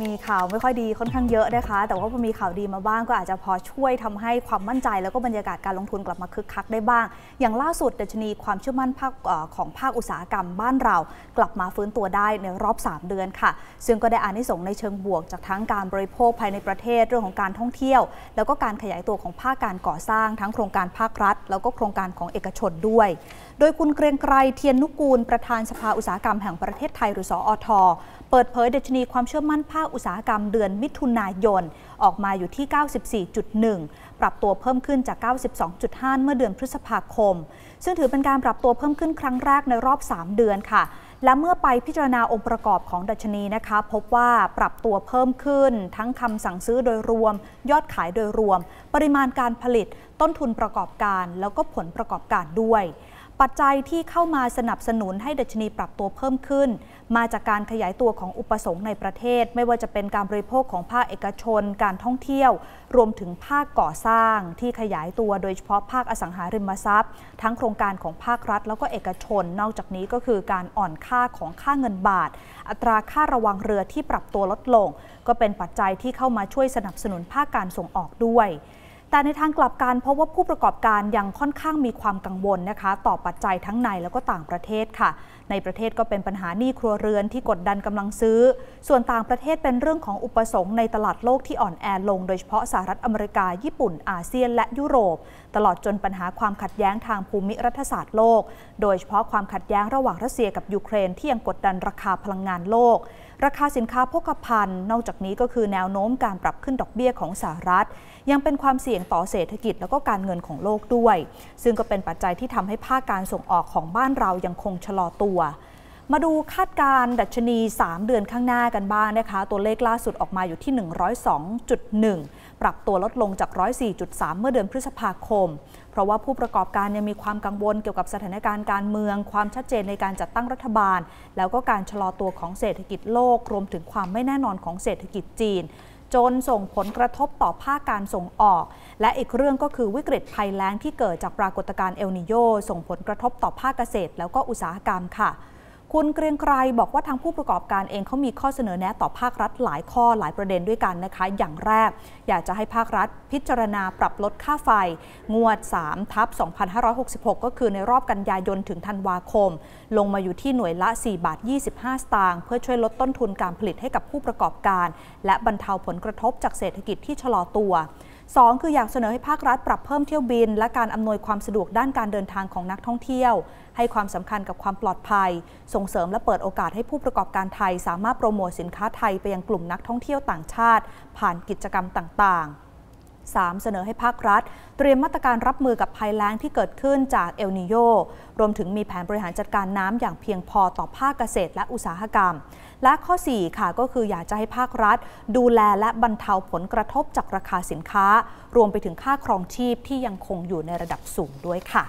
มีข่าวไม่ค่อยดีค่อนข้างเยอะนะคะ แต่ว่าพอมีข่าวดีมาบ้างก็อาจจะพอช่วยทำให้ความมั่นใจแล้วก็บรรยากาศการลงทุนกลับมาคึกคักได้บ้าง อย่างล่าสุดดัชนีความเชื่อมั่นภาคของภาคอุตสาหกรรมบ้านเรากลับมาฟื้นตัวได้ในรอบ 3 เดือนค่ะ ซึ่งก็ได้อานิสงในเชิงบวกจากทั้งการบริโภคภายในประเทศเรื่องของการท่องเที่ยว แล้วก็การขยายตัวของภาคการก่อสร้างทั้งโครงการภาครัฐ แล้วก็โครงการของเอกชนด้วย โดยคุณเกรียงไกรเทียนนุกูลประธานสภาอุตสาหกรรมแห่งประเทศไทยหรือสออทเปิดเผยดัชนีความเชื่อมั่นภาคอุตสาหกรรมเดือนมิถุนายนออกมาอยู่ที่ 94.1 ปรับตัวเพิ่มขึ้นจาก 92.5 เมื่อเดือนพฤษภาคม ซึ่งถือเป็นการปรับตัวเพิ่มขึ้นครั้งแรกในรอบ 3 เดือนค่ะ และเมื่อไปพิจารณาองค์ประกอบของดัชนีนะคะ พบว่าปรับตัวเพิ่มขึ้น ทั้งคำสั่งซื้อโดยรวม ยอดขายโดยรวม ปริมาณการผลิตต้นทุนประกอบการ แล้วก็ผลประกอบการด้วยปัจจัยที่เข้ามาสนับสนุนให้ดัชนีปรับตัวเพิ่มขึ้น มาจากการขยายตัวของอุปสงค์ในประเทศ ไม่ว่าจะเป็นการบริโภคของภาคเอกชน การท่องเที่ยว รวมถึงภาคก่อสร้างที่ขยายตัวโดยเฉพาะภาคอสังหาริมทรัพย์ ทั้งโครงการของภาครัฐแล้วก็เอกชนนอกจากนี้ก็คือการอ่อนค่าของค่าเงินบาท อัตราค่าระวังเรือที่ปรับตัวลดลง ก็เป็นปัจจัยที่เข้ามาช่วยสนับสนุนภาคการส่งออกด้วยแต่ในทางกลับกันเพราะว่าผู้ประกอบการยังค่อนข้างมีความกังวลนะคะต่อปัจจัยทั้งในแล้วก็ต่างประเทศค่ะ ในประเทศก็เป็นปัญหาหนี้ครัวเรือนที่กดดันกำลังซื้อ ส่วนต่างประเทศเป็นเรื่องของอุปสงค์ในตลาดโลกที่อ่อนแอลง โดยเฉพาะสหรัฐอเมริกาญี่ปุ่น อาเซียนและยุโรป ตลอดจนปัญหาความขัดแย้งทางภูมิรัฐศาสตร์โลก โดยเฉพาะความขัดแย้งระหว่างรัสเซียกับยูเครน ที่ยังกดดันราคาพลังงานโลก ราคาสินค้าโภคภัณฑ์ นอกจากนี้ก็คือแนวโน้มการปรับขึ้นดอกเบี้ยของสหรัฐ ยังเป็นความเสี่ยงงต่อเศรษฐกิจแล้วก็การเงินของโลกด้วย ซึ่งก็เป็นปัจจัยที่ทำให้ภาคการส่งออกของบ้านเรายังคงชะลอตัว มาดูคาดการ ดัชนี 3 เดือนข้างหน้ากันบ้างนะคะ ตัวเลขล่าสุดออกมาอยู่ที่ 102.1 ปรับตัวลดลงจาก 104.3 เมื่อเดือนพฤษภาคม เพราะว่าผู้ประกอบการยังมีความกังวลเกี่ยวกับสถานการณ์การเมือง ความชัดเจนในการจัดตั้งรัฐบาล แล้วก็การชะลอตัวของเศรษฐกิจโลกรวมถึงความไม่แน่นอนของเศรษฐกิจจีนจนส่งผลกระทบต่อภาคการส่งออก และอีกเรื่องก็คือวิกฤตภัยแล้งที่เกิดจากปรากฏการณ์เอลนิโยส่งผลกระทบต่อภาคเกษตร แล้วก็อุตสาหกรรมค่ะคุณเกรียงไกรบอกว่าทางผู้ประกอบการเองเขามีข้อเสนอแนะต่อภาครัฐหลายข้อหลายประเด็นด้วยกันนะคะ อย่างแรก อยากจะให้ภาครัฐพิจารณาปรับลดค่าไฟงวด3ทับ2566 ก็คือในรอบกันยายนถึงธันวาคม ลงมาอยู่ที่หน่วยละ 4 บาท 25 สตางค์เพื่อช่วยลดต้นทุนการผลิตให้กับผู้ประกอบการ และบรรเทาผลกระทบจากเศรษฐกิจที่ชะลอตัว2คืออยากเสนอให้ภาครัฐปรับเพิ่มเที่ยวบิน และการอำนวยความสะดวกด้านการเดินทางของนักท่องเที่ยว ให้ความสำคัญกับความปลอดภัย ส่งเสริมและเปิดโอกาสให้ผู้ประกอบการไทย สามารถโปรโมทสินค้าไทย ไปยังกลุ่มนักท่องเที่ยวต่างชาติ ผ่านกิจกรรมต่าง ๆ 3. เสนอให้ภาครัฐ เตรียมมาตรการรับมือกับภัยแล้งที่เกิดขึ้นจากเอลนิโยรวมถึงมีแผนบริหารจัดการน้ำอย่างเพียงพอต่อภาคเกษตรและอุตสาหกรรม และข้อ 4 ค่ะก็คืออยากจะให้ภาครัฐดูแลและบรรเทาผลกระทบจากราคาสินค้า รวมไปถึงค่าครองชีพที่ยังคงอยู่ในระดับสูงด้วยค่ะ